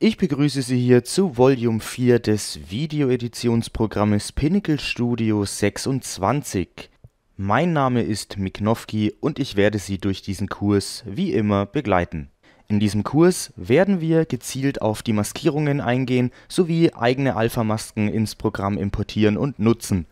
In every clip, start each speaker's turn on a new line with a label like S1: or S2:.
S1: Ich begrüße Sie hier zu Volume 4 des Videoeditionsprogrammes Pinnacle Studio 26. Mein Name ist Miknowski und ich werde Sie durch diesen Kurs wie immer begleiten. In diesem Kurs werden wir gezielt auf die Maskierungen eingehen sowie eigene Alpha-Masken ins Programm importieren und nutzen.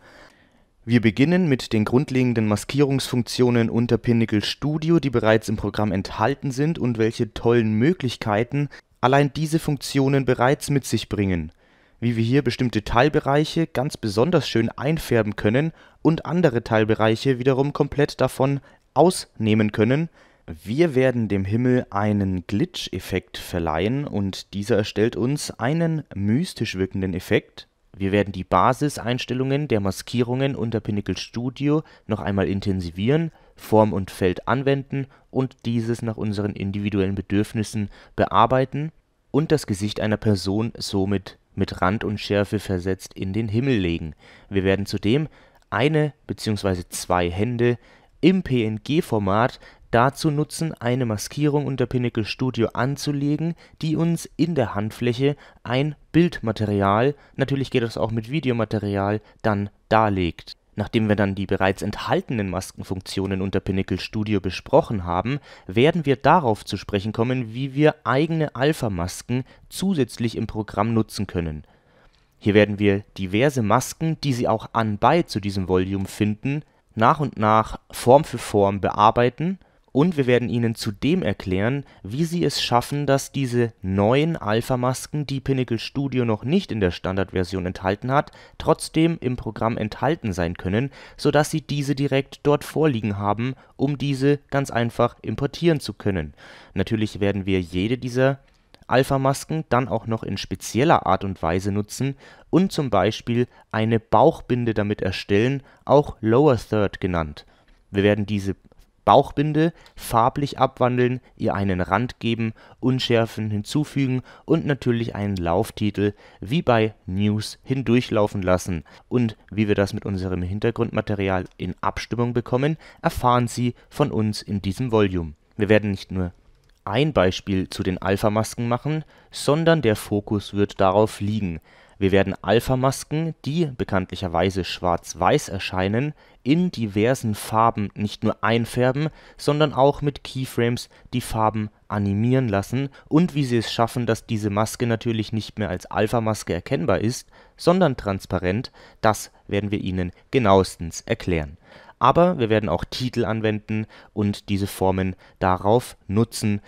S1: Wir beginnen mit den grundlegenden Maskierungsfunktionen unter Pinnacle Studio, die bereits im Programm enthalten sind und welche tollen Möglichkeiten allein diese Funktionen bereits mit sich bringen, wie wir hier bestimmte Teilbereiche ganz besonders schön einfärben können und andere Teilbereiche wiederum komplett davon ausnehmen können. Wir werden dem Himmel einen Glitch-Effekt verleihen und dieser erstellt uns einen mystisch wirkenden Effekt. Wir werden die Basiseinstellungen der Maskierungen unter Pinnacle Studio noch einmal intensivieren Form und Feld anwenden und dieses nach unseren individuellen Bedürfnissen bearbeiten und das Gesicht einer Person somit mit Rand und Schärfe versetzt in den Himmel legen. Wir werden zudem eine bzw. zwei Hände im PNG-Format dazu nutzen, eine Maskierung unter Pinnacle Studio anzulegen, die uns in der Handfläche ein Bildmaterial, natürlich geht das auch mit Videomaterial, dann darlegt Nachdem wir dann die bereits enthaltenen Maskenfunktionen unter Pinnacle Studio besprochen haben, werden wir darauf zu sprechen kommen, wie wir eigene Alpha-Masken zusätzlich im Programm nutzen können. Hier werden wir diverse Masken, die Sie auch anbei zu diesem Volume finden, nach und nach Form für Form bearbeiten und wir werden Ihnen zudem erklären, wie Sie es schaffen, dass diese neuen Alpha-Masken, die Pinnacle Studio noch nicht in der Standardversion enthalten hat, trotzdem im Programm enthalten sein können, sodass Sie diese direkt dort vorliegen haben, um diese ganz einfach importieren zu können. Natürlich werden wir jede dieser Alpha-Masken dann auch noch in spezieller Art und Weise nutzen und zum Beispiel eine Bauchbinde damit erstellen, auch Lower Third genannt. Wir werden diese Bauchbinde farblich abwandeln, ihr einen Rand geben, Unschärfen hinzufügen und natürlich einen Lauftitel wie bei News hindurchlaufen lassen. Und wie wir das mit unserem Hintergrundmaterial in Abstimmung bekommen, erfahren Sie von uns in diesem Volume. Wir werden nicht nur ein Beispiel zu den Alpha-Masken machen, sondern der Fokus wird darauf liegen. Wir werden Alpha-Masken, die bekanntlicherweise schwarz-weiß erscheinen, in diversen Farben nicht nur einfärben, sondern auch mit Keyframes die Farben animieren lassen und wie sie es schaffen, dass diese Maske natürlich nicht mehr als Alpha-Maske erkennbar ist, sondern transparent, das werden wir Ihnen genauestens erklären aber wir werden auch Titel anwenden und diese Formen darauf nutzen.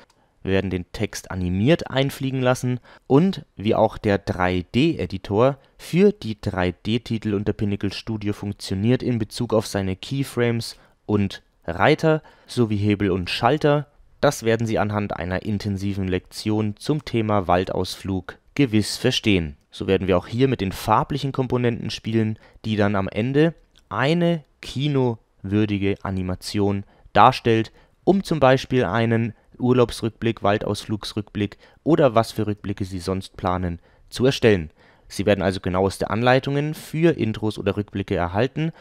S1: Wir werden den Text animiert einfliegen lassen und wie auch der 3D-Editor für die 3D-Titel unter Pinnacle Studio funktioniert in Bezug auf seine Keyframes und Reiter sowie Hebel und Schalter, das werden Sie anhand einer intensiven Lektion zum Thema Waldausflug gewiss verstehen. So werden wir auch hier mit den farblichen Komponenten spielen, die dann am Ende eine Kino würdige Animation darstellt, um zum Beispiel einen Urlaubsrückblick, Waldausflugsrückblick oder was für Rückblicke Sie sonst planen, zu erstellen. Sie werden also genaueste Anleitungen für Intros oder Rückblicke erhalten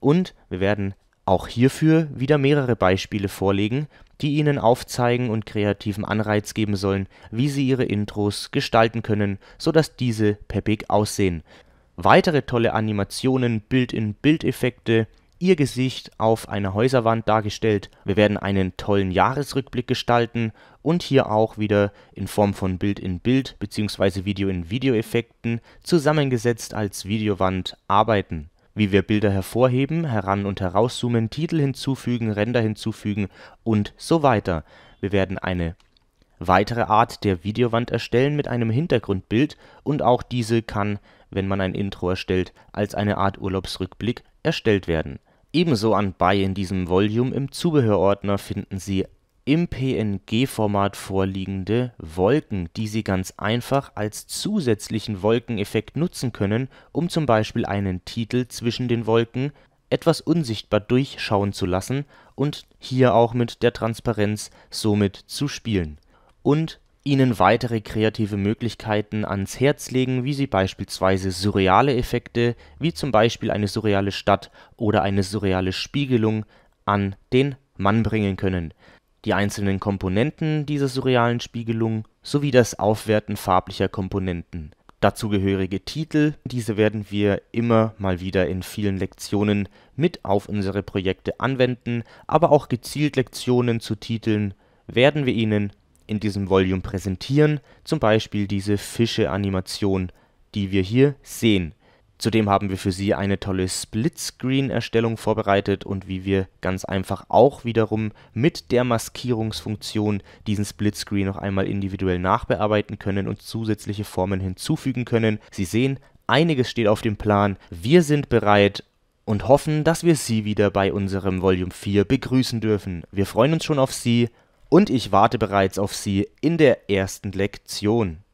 S1: und wir werden auch hierfür wieder mehrere Beispiele vorlegen, die Ihnen aufzeigen und kreativen Anreiz geben sollen, wie Sie Ihre Intros gestalten können, sodass diese peppig aussehen. Weitere tolle Animationen, Bild-in-Bild-Effekte, ihr Gesicht auf einer Häuserwand dargestellt. Wir werden einen tollen Jahresrückblick gestalten und hier auch wieder in Form von Bild in Bild bzw. Video in Videoeffekten zusammengesetzt als Videowand arbeiten. Wie wir Bilder hervorheben, heran- und herauszoomen, Titel hinzufügen, Ränder hinzufügen und so weiter. Wir werden eine weitere Art der Videowand erstellen mit einem Hintergrundbild und auch diese kann, wenn man ein Intro erstellt, als eine Art Urlaubsrückblick erstellt werden. Ebenso an bei in diesem Volume im Zubehörordner finden Sie im PNG-Format vorliegende Wolken, die Sie ganz einfach als zusätzlichen Wolkeneffekt nutzen können, um zum Beispiel einen Titel zwischen den Wolken etwas unsichtbar durchschauen zu lassen und hier auch mit der Transparenz somit zu spielen. Und ihnen weitere kreative Möglichkeiten ans Herz legen, wie sie beispielsweise surreale Effekte, wie zum Beispiel eine surreale Stadt oder eine surreale Spiegelung, an den Mann bringen können. Die einzelnen Komponenten dieser surrealen Spiegelung sowie das Aufwerten farblicher Komponenten. Dazugehörige Titel, diese werden wir immer mal wieder in vielen Lektionen mit auf unsere Projekte anwenden, aber auch gezielt Lektionen zu Titeln werden wir Ihnen in diesem Volume präsentieren, zum Beispiel diese Fische-Animation, die wir hier sehen. Zudem haben wir für Sie eine tolle Splitscreen-Erstellung vorbereitet und wie wir ganz einfach auch wiederum mit der Maskierungsfunktion diesen Splitscreen noch einmal individuell nachbearbeiten können und zusätzliche Formen hinzufügen können. Sie sehen, einiges steht auf dem Plan. Wir sind bereit und hoffen, dass wir Sie wieder bei unserem Volume 4 begrüßen dürfen. Wir freuen uns schon auf Sie und ich warte bereits auf Sie in der ersten Lektion.